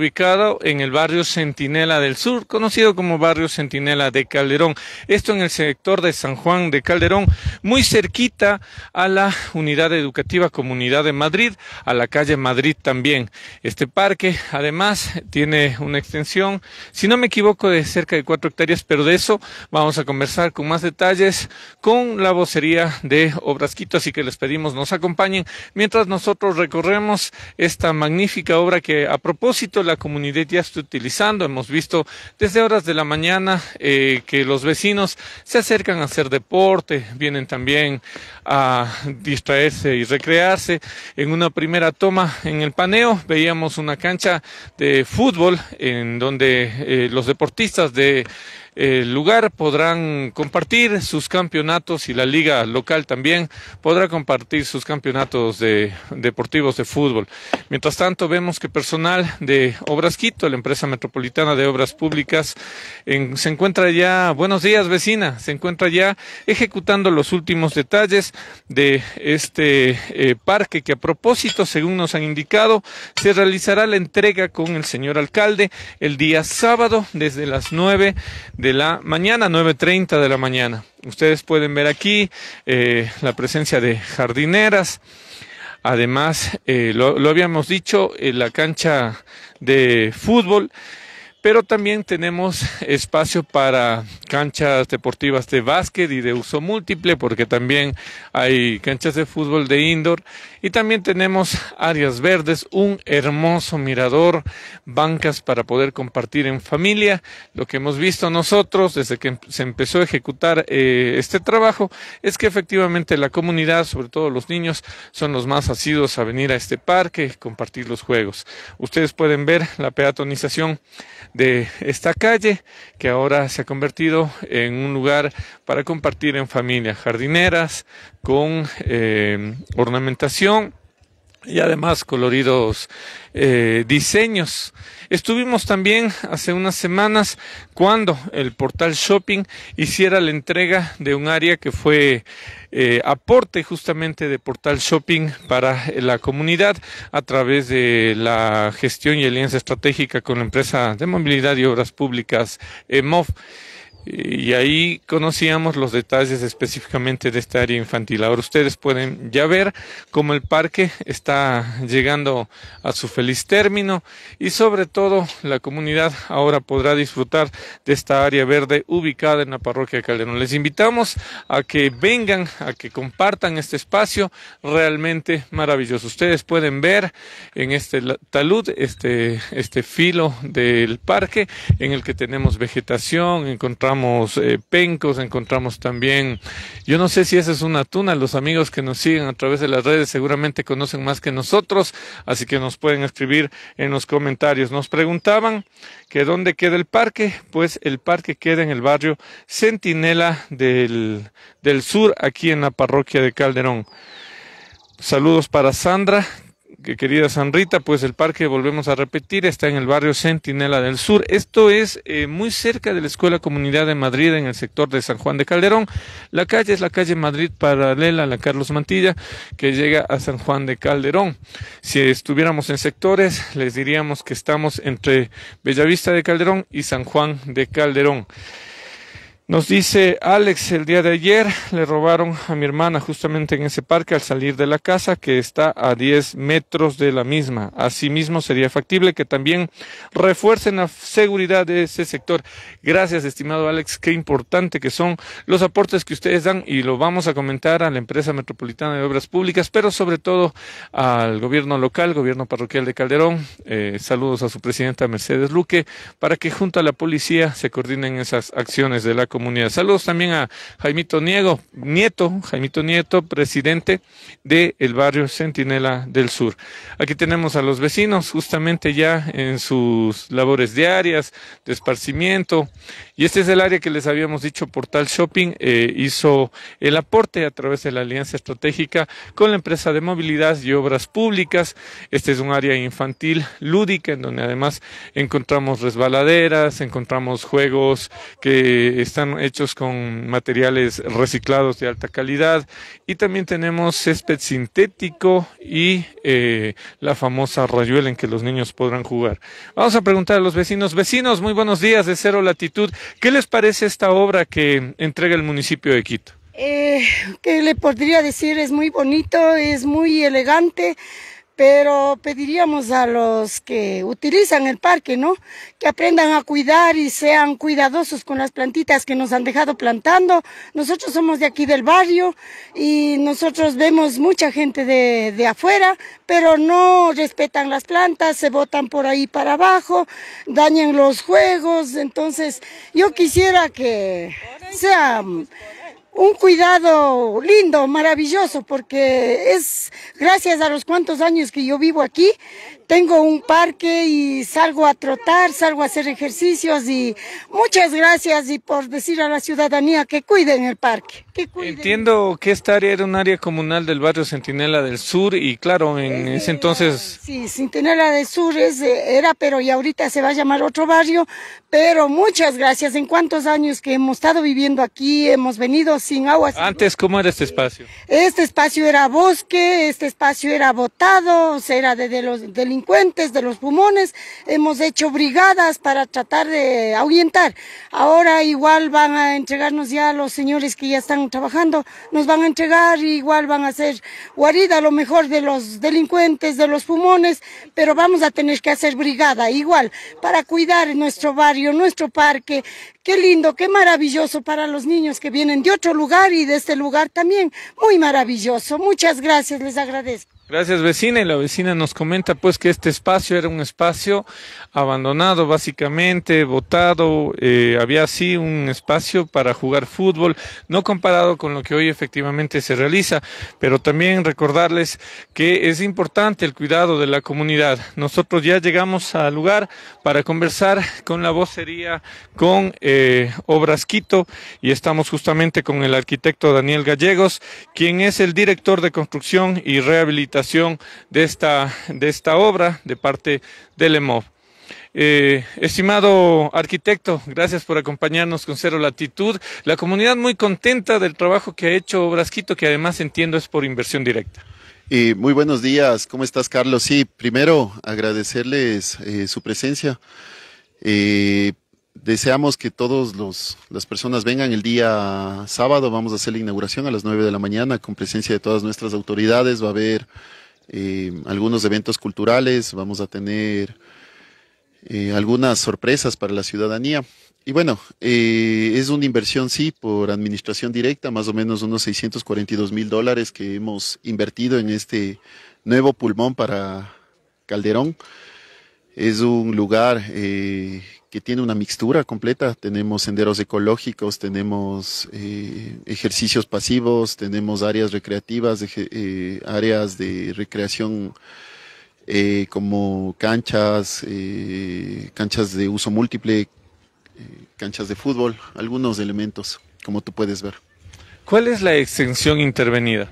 ubicado en el barrio Centinela del Sur, conocido como barrio Centinela de Calderón. Esto en el sector de San Juan de Calderón, muy cerquita a la unidad educativa Comunidad de Madrid, a la calle Madrid también. Este parque, además, tiene una extensión, si no me equivoco, de cerca de cuatro hectáreas, pero de eso vamos a conversar con más detalles con la vocería de Obrasquito, así que les pedimos nos acompañen mientras nosotros recorremos esta magnífica obra que a propósito la comunidad ya está utilizando. Hemos visto desde horas de la mañana eh, que los vecinos se acercan a hacer deporte, vienen también a distraerse y recrearse. En una primera toma en el paneo veíamos una cancha de fútbol en donde eh, los deportistas de el eh, lugar podrán compartir sus campeonatos y la liga local también podrá compartir sus campeonatos de, deportivos de fútbol. Mientras tanto, vemos que personal de Obras Quito, la empresa metropolitana de obras públicas, se encuentra ya, buenos días vecina, se encuentra ya ejecutando los últimos detalles de este eh, parque que a propósito, según nos han indicado, se realizará la entrega con el señor alcalde el día sábado desde las 9 de la mañana, 9.30 de la mañana. Ustedes pueden ver aquí eh, la presencia de jardineras. Además, eh, lo, lo, habíamos dicho, en eh, la cancha de fútbol, pero también tenemos espacio para canchas deportivas de básquet y de uso múltiple, porque también hay canchas de fútbol de indoor y también tenemos áreas verdes, un hermoso mirador, bancas para poder compartir en familia. Lo que hemos visto nosotros desde que em-, se empezó a ejecutar eh, este trabajo es que efectivamente la comunidad, sobre todo los niños, son los más asiduos a venir a este parque, compartir los juegos. Ustedes pueden ver la peatonización de esta calle que ahora se ha convertido en un lugar para compartir en familia, jardineras con eh, ornamentación y además coloridos eh, diseños. Estuvimos también hace unas semanas cuando el portal Shopping hiciera la entrega de un área que fue eh, aporte justamente de portal Shopping para la comunidad a través de la gestión y alianza estratégica con la empresa de movilidad y obras públicas EMOF y ahí conocíamos los detalles específicamente de esta área infantil. Ahora ustedes pueden ya ver cómo el parque está llegando a su feliz término y sobre todo la comunidad ahora podrá disfrutar de esta área verde ubicada en la parroquia Calderón. Les invitamos a que vengan, a que compartan este espacio realmente maravilloso. Ustedes pueden ver en este talud, este, este filo del parque en el que tenemos vegetación, encontramos encontramos eh, pencos, encontramos también, yo no sé si esa es una tuna, los amigos que nos siguen a través de las redes seguramente conocen más que nosotros, así que nos pueden escribir en los comentarios. Nos preguntaban que dónde queda el parque, pues el parque queda en el barrio Centinela del, del Sur, aquí en la parroquia de Calderón. Saludos para Sandra, querida San Rita, pues el parque, volvemos a repetir, está en el barrio Centinela del Sur. Esto es eh, muy cerca de la Escuela Comunidad de Madrid, en el sector de San Juan de Calderón. La calle es la calle Madrid paralela a la Carlos Mantilla, que llega a San Juan de Calderón. Si estuviéramos en sectores, les diríamos que estamos entre Bellavista de Calderón y San Juan de Calderón. Nos dice Alex, el día de ayer le robaron a mi hermana justamente en ese parque al salir de la casa que está a 10 metros de la misma. Asimismo, sería factible que también refuercen la seguridad de ese sector. Gracias, estimado Alex, qué importante que son los aportes que ustedes dan y lo vamos a comentar a la empresa metropolitana de obras públicas, pero sobre todo al gobierno local, gobierno parroquial de Calderón. Eh, saludos a su presidenta Mercedes Luque para que junto a la policía se coordinen esas acciones de la comunidad. Saludos también a Jaimito Niego, Nieto, Jaimito Nieto, presidente del el barrio Centinela del Sur. Aquí tenemos a los vecinos justamente ya en sus labores diarias de esparcimiento. Y este es el área que les habíamos dicho, Portal Shopping eh, hizo el aporte a través de la alianza estratégica con la empresa de movilidad y obras públicas. Este es un área infantil lúdica en donde además encontramos resbaladeras, encontramos juegos que están hechos con materiales reciclados de alta calidad y también tenemos césped sintético y eh, la famosa rayuela en que los niños podrán jugar. Vamos a preguntar a los vecinos. Vecinos, muy buenos días de Cero Latitud. ¿Qué les parece esta obra que entrega el municipio de Quito? Eh, ¿Qué le podría decir? Es muy bonito, es muy elegante pero pediríamos a los que utilizan el parque, ¿no? Que aprendan a cuidar y sean cuidadosos con las plantitas que nos han dejado plantando. Nosotros somos de aquí del barrio y nosotros vemos mucha gente de, afuera, pero no respetan las plantas, se botan por ahí para abajo, dañan los juegos. Entonces, yo quisiera que sean un cuidado lindo, maravilloso, porque es gracias a los cuantos años que yo vivo aquí, tengo un parque y salgo a trotar, salgo a hacer ejercicios y muchas gracias y por decir a la ciudadanía que cuiden el parque. Que Entiendo que esta área era un área comunal del barrio Centinela del Sur y claro, en eh, ese entonces... Sí, Centinela del Sur es, eh, era, pero y ahorita se va a llamar otro barrio, pero muchas gracias. En cuántos años que hemos estado viviendo aquí, hemos venido sin agua. Antes, ¿cómo era este espacio? Este espacio era bosque, este espacio era botado, o sea, era de, de los delincuentes delincuentes de los pulmones, hemos hecho brigadas para tratar de ahuyentar. Ahora igual van a entregarnos ya los señores que ya están trabajando, nos van a entregar, igual van a hacer guarida a lo mejor de los delincuentes, de los pulmones, pero vamos a tener que hacer brigada igual para cuidar nuestro barrio, nuestro parque. Qué lindo, qué maravilloso para los niños que vienen de otro lugar y de este lugar también. Muy maravilloso. Muchas gracias, les agradezco. Gracias vecina y la vecina nos comenta pues que este espacio era un espacio abandonado básicamente, botado, eh, había así un espacio para jugar fútbol, no comparado con lo que hoy efectivamente se realiza, pero también recordarles que es importante el cuidado de la comunidad. Nosotros ya llegamos al lugar para conversar con la vocería, con eh, Obras Quito y estamos justamente con el arquitecto Daniel Gallegos, quien es el director de construcción y rehabilitación de esta, de esta obra de parte del EMOV. Eh, estimado arquitecto, gracias por acompañarnos con Cero Latitud. La comunidad muy contenta del trabajo que ha hecho Brasquito, que además entiendo es por inversión directa. y muy buenos días, ¿cómo estás Carlos? Sí, primero agradecerles eh, su presencia. Eh, deseamos que todas las personas vengan el día sábado, vamos a hacer la inauguración a las 9 de la mañana con presencia de todas nuestras autoridades, va a haber eh, algunos eventos culturales, vamos a tener eh, algunas sorpresas para la ciudadanía. Y bueno, eh, es una inversión, sí, por administración directa, más o menos unos 642 mil dólares que hemos invertido en este nuevo pulmón para Calderón. Es un lugar que tiene una mixtura completa. Tenemos senderos ecológicos, tenemos eh, ejercicios pasivos, tenemos áreas recreativas, eh, áreas de recreación eh, como canchas, canchas de uso múltiple, canchas de fútbol, algunos elementos, como tú puedes ver. ¿Cuál es la extensión intervenida?